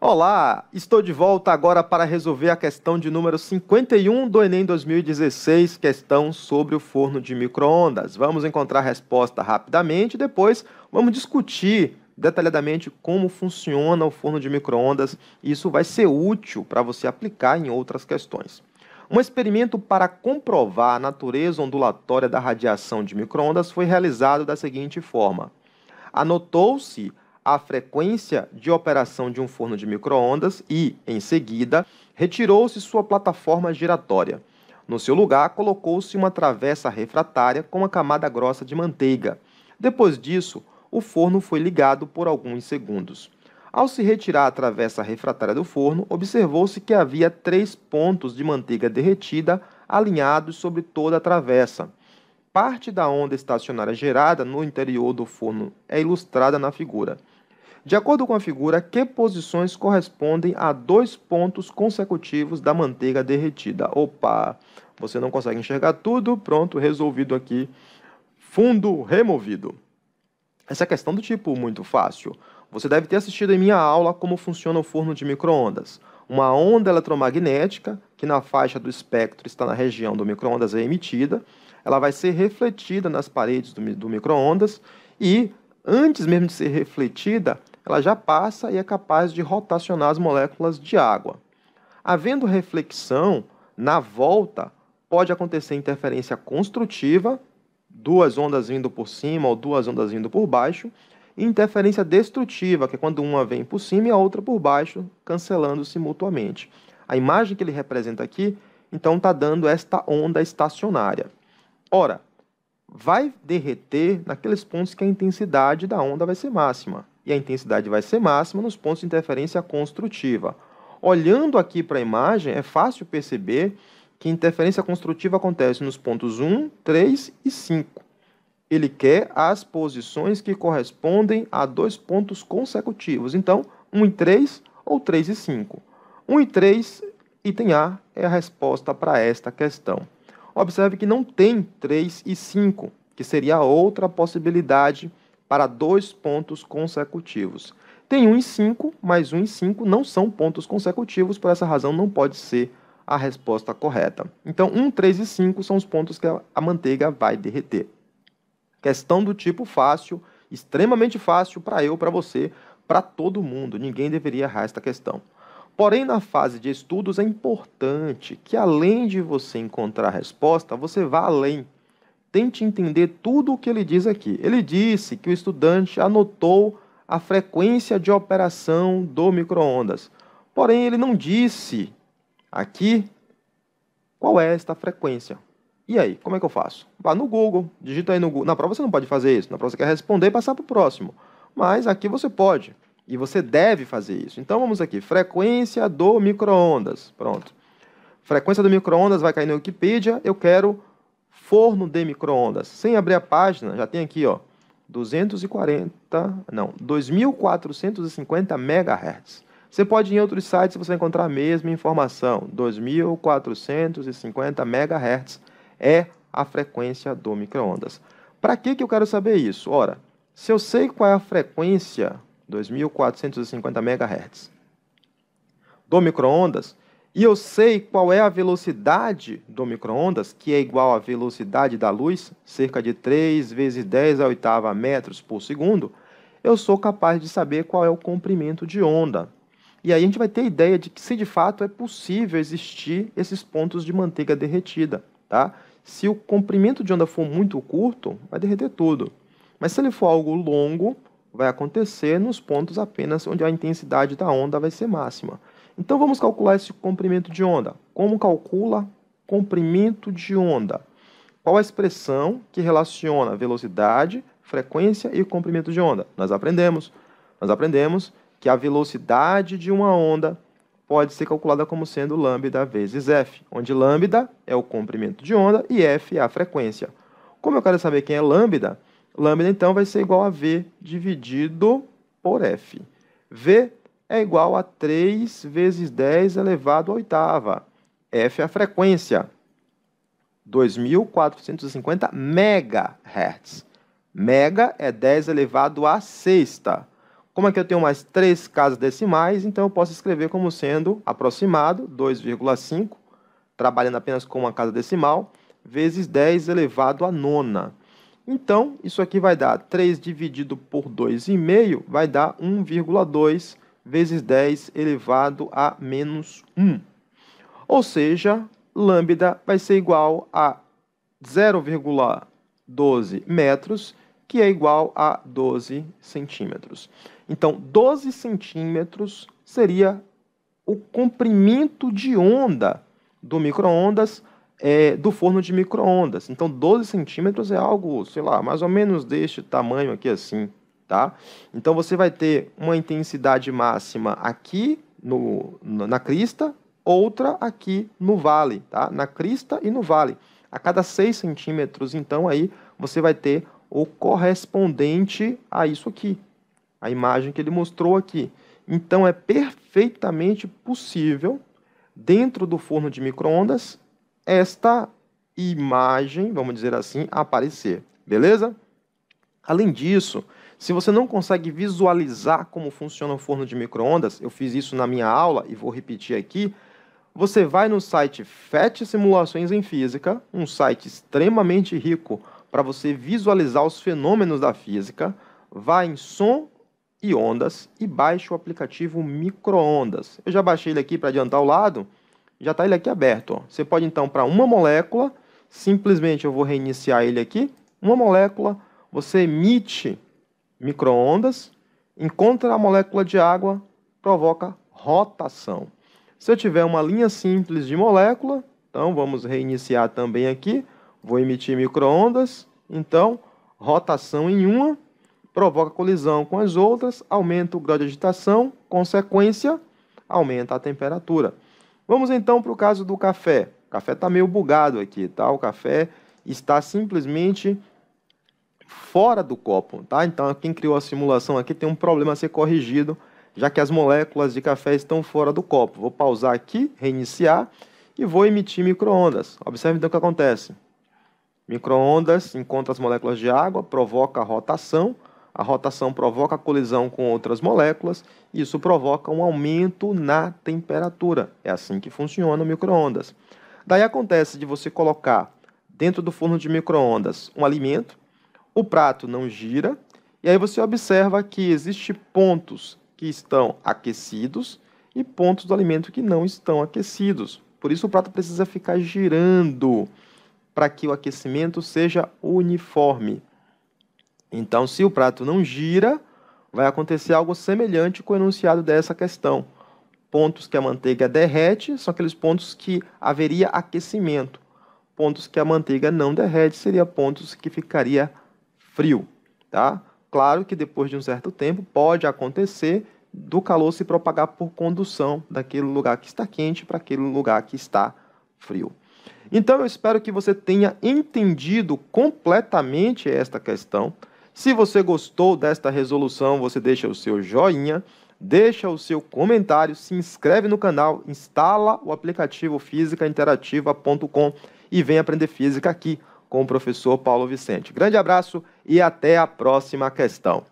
Olá, estou de volta agora para resolver a questão de número 51 do Enem 2016, questão sobre o forno de microondas. Vamos encontrar a resposta rapidamente e depois vamos discutir detalhadamente como funciona o forno de microondas. Isso vai ser útil para você aplicar em outras questões. Um experimento para comprovar a natureza ondulatória da radiação de microondas foi realizado da seguinte forma: anotou-se a frequência de operação de um forno de microondas e, em seguida, retirou-se sua plataforma giratória. No seu lugar, colocou-se uma travessa refratária com uma camada grossa de manteiga. Depois disso, o forno foi ligado por alguns segundos. Ao se retirar a travessa refratária do forno, observou-se que havia três pontos de manteiga derretida alinhados sobre toda a travessa. Parte da onda estacionária gerada no interior do forno é ilustrada na figura. De acordo com a figura, que posições correspondem a dois pontos consecutivos da manteiga derretida? Opa, você não consegue enxergar tudo, pronto, resolvido aqui. Fundo removido. Essa é questão do tipo muito fácil. Você deve ter assistido em minha aula como funciona o forno de microondas. Uma onda eletromagnética, que na faixa do espectro está na região do microondas é emitida, ela vai ser refletida nas paredes do, do microondas e, antes mesmo de ser refletida, ela já passa e é capaz de rotacionar as moléculas de água. Havendo reflexão, na volta pode acontecer interferência construtiva, duas ondas vindo por cima ou duas ondas vindo por baixo, e interferência destrutiva, que é quando uma vem por cima e a outra por baixo, cancelando-se mutuamente. A imagem que ele representa aqui, então, está dando esta onda estacionária. Ora, vai derreter naqueles pontos que a intensidade da onda vai ser máxima e a intensidade vai ser máxima nos pontos de interferência construtiva. Olhando aqui para a imagem, é fácil perceber que interferência construtiva acontece nos pontos 1, 3 e 5. Ele quer as posições que correspondem a dois pontos consecutivos, então 1 e 3 ou 3 e 5. 1 e 3, item A, é a resposta para esta questão. Observe que não tem 3 e 5, que seria a outra possibilidade para dois pontos consecutivos. Tem um em cinco, mas um em cinco não são pontos consecutivos, por essa razão não pode ser a resposta correta. Então, 1, um, 3 e 5 são os pontos que a manteiga vai derreter. Questão do tipo fácil, extremamente fácil para eu, para você, para todo mundo. Ninguém deveria errar esta questão. Porém, na fase de estudos é importante que, além de você encontrar a resposta, você vá além Tente entender tudo o que ele diz aqui. Ele disse que o estudante anotou a frequência de operação do microondas. Porém, ele não disse aqui qual é esta frequência. E aí, como é que eu faço? Vá no Google, digita aí no Google. Na prova você não pode fazer isso, na prova você quer responder e passar para o próximo. Mas aqui você pode e você deve fazer isso. Então vamos aqui, frequência do microondas. Pronto. Frequência do microondas vai cair no Wikipedia. Eu quero forno de microondas. Sem abrir a página, já tem aqui, ó, 240, não, 2450 MHz. Você pode ir em outros sites, você vai encontrar a mesma informação. 2450 MHz é a frequência do microondas. Para que que eu quero saber isso? Ora, se eu sei qual é a frequência 2450 MHz do microondas, e eu sei qual é a velocidade do microondas, que é igual à velocidade da luz, cerca de 3 vezes 10 à oitava metros por segundo, eu sou capaz de saber qual é o comprimento de onda. E aí a gente vai ter a ideia de que se de fato é possível existir esses pontos de manteiga derretida, tá? Se o comprimento de onda for muito curto, vai derreter tudo. Mas se ele for algo longo, vai acontecer nos pontos apenas onde a intensidade da onda vai ser máxima. Então vamos calcular esse comprimento de onda. Como calcula comprimento de onda? Qual a expressão que relaciona velocidade, frequência e comprimento de onda? Nós aprendemos. Nós aprendemos que a velocidade de uma onda pode ser calculada como sendo lambda vezes f, onde lambda é o comprimento de onda e f é a frequência. Como eu quero saber quem é lambda, lambda então vai ser igual a v dividido por f. v é igual a 3 vezes 10 elevado à oitava. F é a frequência. 2450 megahertz. Mega é 10 elevado à sexta. Como aqui é eu tenho mais três casas decimais, então eu posso escrever como sendo aproximado 2,5, trabalhando apenas com uma casa decimal, vezes 10 elevado à nona. Então, isso aqui vai dar 3 dividido por 2,5, vai dar 1,2 vezes 10 elevado a menos 1. Ou seja, lambda vai ser igual a 0,12 metros, que é igual a 12 centímetros. Então, 12 centímetros seria o comprimento de onda do micro-ondas, é, do forno de micro-ondas. Então, 12 centímetros é algo, sei lá, mais ou menos deste tamanho aqui assim tá? Então você vai ter uma intensidade máxima aqui no, na crista, outra aqui no vale, tá? Na crista e no vale. A cada 6 centímetros, então, aí você vai ter o correspondente a isso aqui, a imagem que ele mostrou aqui. Então, é perfeitamente possível, dentro do forno de microondas, esta imagem, vamos dizer assim, aparecer, beleza? Além disso, se você não consegue visualizar como funciona o forno de microondas, eu fiz isso na minha aula e vou repetir aqui. Você vai no site FET Simulações em Física, um site extremamente rico para você visualizar os fenômenos da física. Vai em som e ondas e baixa o aplicativo microondas. Eu já baixei ele aqui para adiantar o lado, já está ele aqui aberto. Ó. Você pode então para uma molécula, simplesmente eu vou reiniciar ele aqui. Uma molécula, você emite microondas, encontra a molécula de água, provoca rotação. Se eu tiver uma linha simples de molécula, então vamos reiniciar também aqui, vou emitir microondas, então rotação em uma provoca colisão com as outras, aumenta o grau de agitação, consequência, aumenta a temperatura. Vamos então para o caso do café. O café está meio bugado aqui, tá? O café está simplesmente fora do copo, tá? Então, quem criou a simulação aqui tem um problema a ser corrigido, já que as moléculas de café estão fora do copo. Vou pausar aqui, reiniciar e vou emitir microondas. Observe então o que acontece. Microondas encontra as moléculas de água, provoca a rotação, a rotação provoca a colisão com outras moléculas, e isso provoca um aumento na temperatura. É assim que funciona o microondas. Daí acontece de você colocar dentro do forno de microondas um alimento, o prato não gira, e aí você observa que existem pontos que estão aquecidos e pontos do alimento que não estão aquecidos. Por isso o prato precisa ficar girando para que o aquecimento seja uniforme. Então, se o prato não gira, vai acontecer algo semelhante com o enunciado dessa questão. Pontos que a manteiga derrete são aqueles pontos que haveria aquecimento. Pontos que a manteiga não derrete seria pontos que ficaria frio, tá? Claro que depois de um certo tempo pode acontecer do calor se propagar por condução daquele lugar que está quente para aquele lugar que está frio. Então eu espero que você tenha entendido completamente esta questão. Se você gostou desta resolução, você deixa o seu joinha, deixa o seu comentário, se inscreve no canal, instala o aplicativo físicainterativa.com e vem aprender física aqui com o professor Paulo Vicente. Grande abraço e até a próxima questão.